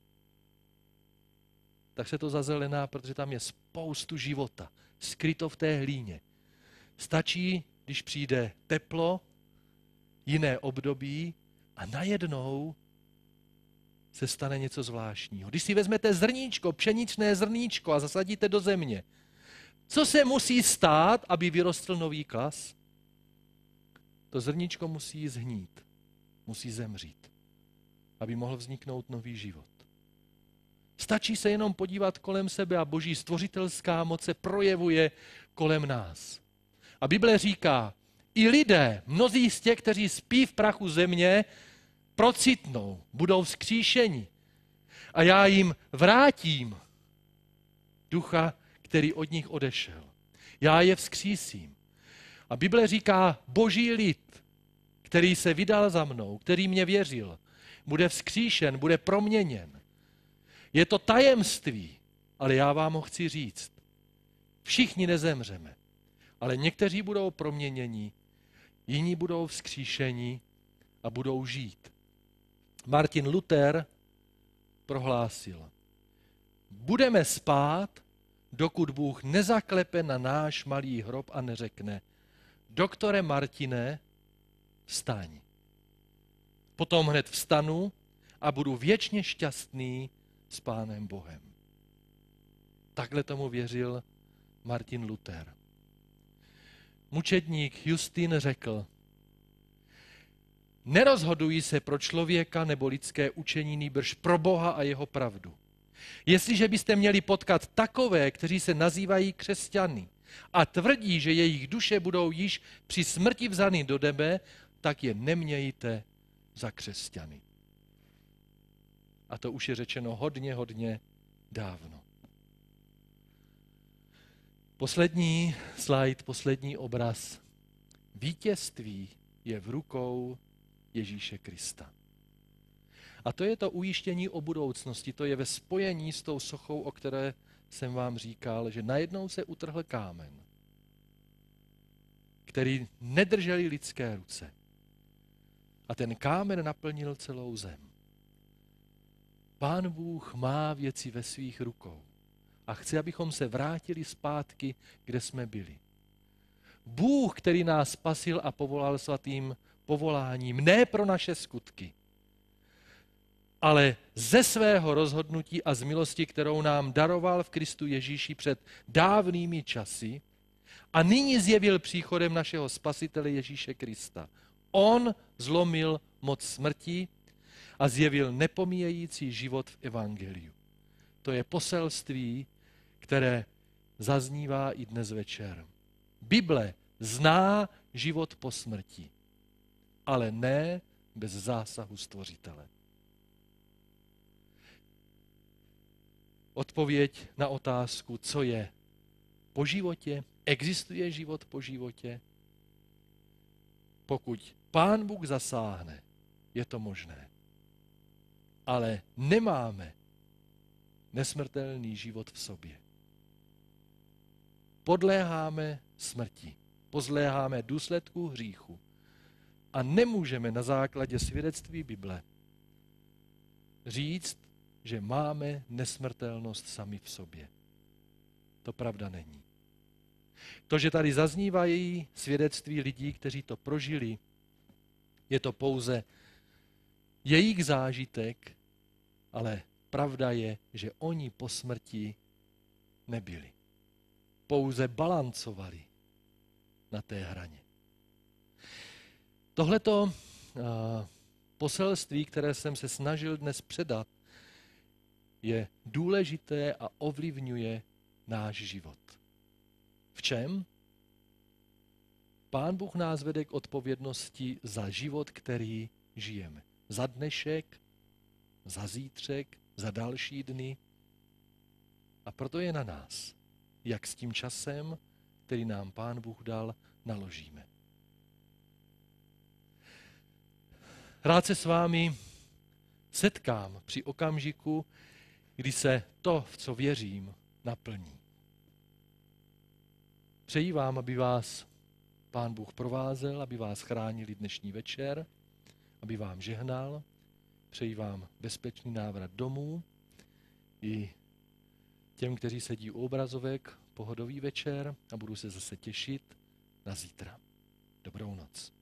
tak se to zazelená, protože tam je spoustu života skryto v té hlíně. Stačí, když přijde teplo, jiné období a najednou se stane něco zvláštního. Když si vezmete zrníčko, pšeničné zrníčko a zasadíte do země, co se musí stát, aby vyrostl nový klas? To zrníčko musí zhnít, musí zemřít, aby mohl vzniknout nový život. Stačí se jenom podívat kolem sebe a boží stvořitelská moc se projevuje kolem nás. A Bible říká, i lidé, mnozí z těch, kteří spí v prachu země, procitnou, budou vzkříšeni. A já jim vrátím ducha, který od nich odešel. Já je vzkřísím. A Bible říká, boží lid, který se vydal za mnou, který mě věřil, bude vzkříšen, bude proměněn. Je to tajemství, ale já vám ho chci říct. Všichni nezemřeme, ale někteří budou proměněni jiní budou vzkříšení a budou žít. Martin Luther prohlásil, budeme spát, dokud Bůh nezaklepe na náš malý hrob a neřekne, doktore Martine, vstaň. Potom hned vstanu a budu věčně šťastný s Pánem Bohem. Takhle tomu věřil Martin Luther mučedník Justin řekl, nerozhodují se pro člověka nebo lidské učení, nýbrž pro Boha a jeho pravdu. Jestliže byste měli potkat takové, kteří se nazývají křesťany a tvrdí, že jejich duše budou již při smrti vzany do nebe, tak je nemějte za křesťany. A to už je řečeno hodně, hodně dávno. Poslední slide, poslední obraz. Vítězství je v rukou Ježíše Krista. A to je to ujištění o budoucnosti, to je ve spojení s tou sochou, o které jsem vám říkal, že najednou se utrhl kámen, který nedrželi lidské ruce. A ten kámen naplnil celou zem. Pán Bůh má věci ve svých rukou a chci, abychom se vrátili zpátky, kde jsme byli. Bůh, který nás spasil a povolal svatým povoláním, ne pro naše skutky, ale ze svého rozhodnutí a z milosti, kterou nám daroval v Kristu Ježíši před dávnými časy a nyní zjevil příchodem našeho spasitele Ježíše Krista. On zlomil moc smrti a zjevil nepomíjející život v Evangeliu. To je poselství které zaznívá i dnes večer. Bible zná život po smrti, ale ne bez zásahu stvořitele. Odpověď na otázku, co je po životě, existuje život po životě. Pokud Pán Bůh zasáhne, je to možné. Ale nemáme nesmrtelný život v sobě podléháme smrti, podléháme důsledku hříchu. A nemůžeme na základě svědectví Bible říct, že máme nesmrtelnost sami v sobě. To pravda není. To, že tady zaznívají svědectví lidí, kteří to prožili, je to pouze jejich zážitek, ale pravda je, že oni po smrti nebyli pouze balancovali na té hraně. Tohleto eh, poselství, které jsem se snažil dnes předat, je důležité a ovlivňuje náš život. V čem? Pán Bůh nás vede k odpovědnosti za život, který žijeme. Za dnešek, za zítřek, za další dny. A proto je na nás, jak s tím časem, který nám Pán Bůh dal, naložíme. Rád se s vámi setkám při okamžiku, kdy se to, v co věřím, naplní. Přeji vám, aby vás Pán Bůh provázel, aby vás chránili dnešní večer, aby vám žehnal. Přeji vám bezpečný návrat domů i Těm, kteří sedí u obrazovek, pohodový večer a budu se zase těšit na zítra. Dobrou noc.